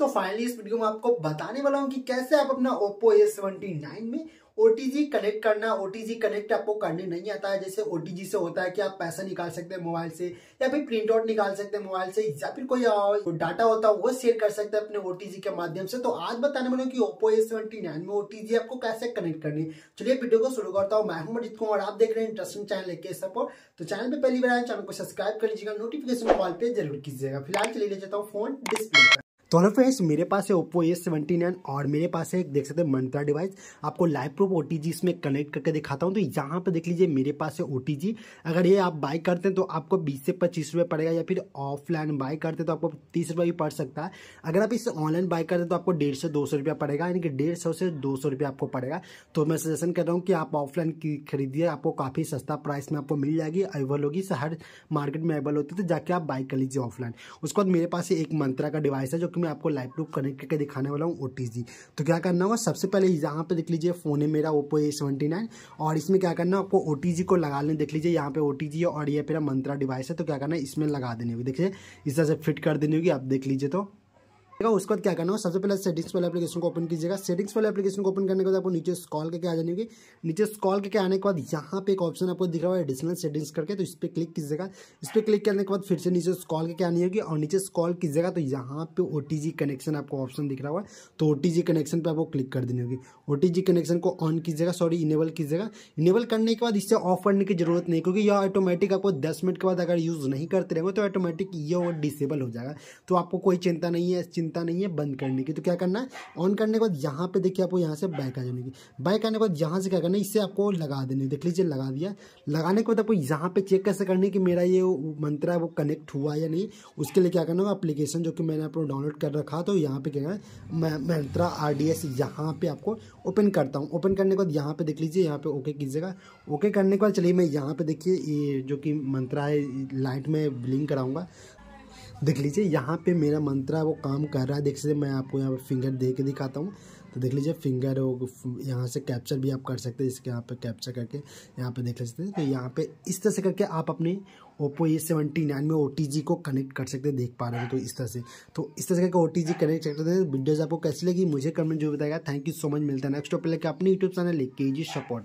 तो फाइनली इस वीडियो में आपको बताने वाला हूँ कि कैसे आप अपना ओप्पो ए सेवेंटी नाइन में ओ कनेक्ट करना ओ कनेक्ट आपको करने नहीं आता है जैसे ओ से होता है कि आप पैसा निकाल सकते हैं मोबाइल से या फिर प्रिंट आउट निकाल सकते हैं मोबाइल से या फिर कोई डाटा होता है वो शेयर कर सकते हैं अपने ओ के माध्यम से तो आज बताने वाले कि ओप्पो ए सेवेंटी नाइन में ओ आपको कैसे कनेक्ट करनी चलिए वीडियो को शुरू करता हूँ मैं हूँ अजित कुमार आप देख रहे हैं इंटरेस्टिंग चैनल के सपोर्ट तो चैनल पर पहली बार आए चैनल को सब्सक्राइब कर लीजिएगा नोटिफिकेशन कॉल पर जरूर कीजिएगा फिलहाल चले ले जाता हूँ फोन डिस्प्ले दोनों तो फ्रेंड्स मेरे पास है ओप्पो एस सेवेंटी नाइन और मेरे पास है एक देख सकते हैं मंत्रा डिवाइस आपको लाइव प्रूफ ओ इसमें कनेक्ट करके दिखाता हूँ तो यहाँ पर देख लीजिए मेरे पास है ओ अगर ये आप बाई करते हैं तो आपको बीस से पच्चीस रुपये पड़ेगा या फिर ऑफलाइन बाय करते हैं तो आपको तीस रुपये भी पड़ सकता है अगर आप इसे ऑनलाइन बाई करते हैं तो आपको डेढ़ से दो सौ रुपया पड़ेगा यानी कि डेढ़ सौ से दो सौ रुपया आपको पड़ेगा तो मैं सजेशन कर रहा हूँ कि आप ऑफलाइन खरीदिए आपको काफ़ी सस्ता प्राइस में आपको मिल जाएगी अवेलेबल होगी हर मार्केट में अवेलेबल होती है तो जाके आप बाई कर लीजिए ऑफलाइन उसके बाद मेरे पास एक मंत्रा का डिवाइस है जो कि मैं आपको लाइव प्रूफ कनेक्ट करके दिखाने वाला हूँ ओ तो क्या करना होगा सबसे पहले यहाँ पे देख लीजिए फ़ोन है मेरा ओप्पो ए सेवेंटी और इसमें क्या करना आपको ओ को लगा लें देख लीजिए यहाँ पे ओ है और ये मेरा मंत्रा डिवाइस है तो क्या करना है इसमें लगा देने होगी देखिए इस तरह से फिट कर देनी होगी आप देख लीजिए तो ठीक है उसके बाद क्या करना होगा सबसे पहले सेटिंग्स वाले एप्लीकेशन को ओपन कीजिएगा सेटिंग्स वाले एप्लीकेशन को ओपन करने के बाद आपको नीचे स्कॉल करके आ जाने की नीचे स्कॉल करके आने के बाद यहाँ पे एक ऑप्शन आपको दिख रहा है एडिशनल सेटिंग्स करके तो इस पर क्लिक कीजिएगा इस पर क्लिक करने के बाद फिर से नीचे स्कॉल करके आनी होगी और नीचे स्कॉल कीजिएगा तो यहाँ पे ओ कनेक्शन आपको ऑप्शन दिख रहा हुआ तो ओ कनेक्शन पर आपको क्लिक कर देनी होगी ओ कनेक्शन को ऑन कीजिएगा सॉरी इनेबल कीजिएगा इनेबल करने के बाद इससे ऑफ करने की जरूरत नहीं क्योंकि यह ऑटोमेटिक आपको दस मिनट के बाद अगर यूज़ नहीं करते रहेंगे तो ऑटोमेटिक ये डिसेबल हो जाएगा तो आपको कोई चिंता नहीं है चिंता नहीं है बंद करने की तो क्या करना है ऑन करने के बाद यहाँ पे देखिए आपको यहाँ से बैक आ जाने की बैक आने के बाद यहाँ से क्या करना है इससे आपको लगा देने देख लीजिए लगा दिया लगाने के बाद आपको यहाँ पे चेक कैसे करनी कि मेरा ये मंत्रा है वो कनेक्ट हुआ या नहीं उसके लिए क्या करना होगा अप्लीकेशन जो कि मैंने आपको डाउनलोड कर रखा तो यहाँ पे क्या करना है मंत्रा आर डी एस यहाँ पे आपको ओपन करता हूँ ओपन करने के बाद यहाँ पे देख लीजिए यहाँ पे ओके कीजिएगा ओके करने के बाद चलिए मैं यहाँ पे देखिए ये जो कि मंत्रा है लाइट में ब्लिंक कराऊंगा देख लीजिए यहाँ पे मेरा मंत्रा वो काम कर रहा है देख सकते मैं आपको यहाँ पे फिंगर दे के दिखाता हूँ तो देख लीजिए फिंगर वो यहाँ से कैप्चर भी आप कर सकते हैं इसके यहाँ पे कैप्चर करके यहाँ पे देख सकते हैं तो यहाँ पे इस तरह से करके आप अपने ओप्पो ए सेवेंटी नाइन में ओ को कनेक्ट कर सकते हैं देख पा रहे हो तो इस तरह से तो इस तरह से करके ओ कनेक्ट कर सकते हैं वीडियोज़ आपको कैसी लगी मुझे कमेंट जो बताएगा थैंक यू सो मच मिलता है नेक्स्ट टॉपिक लेकर अपने यूट्यूब चैनल लिख के जी सपोर्ट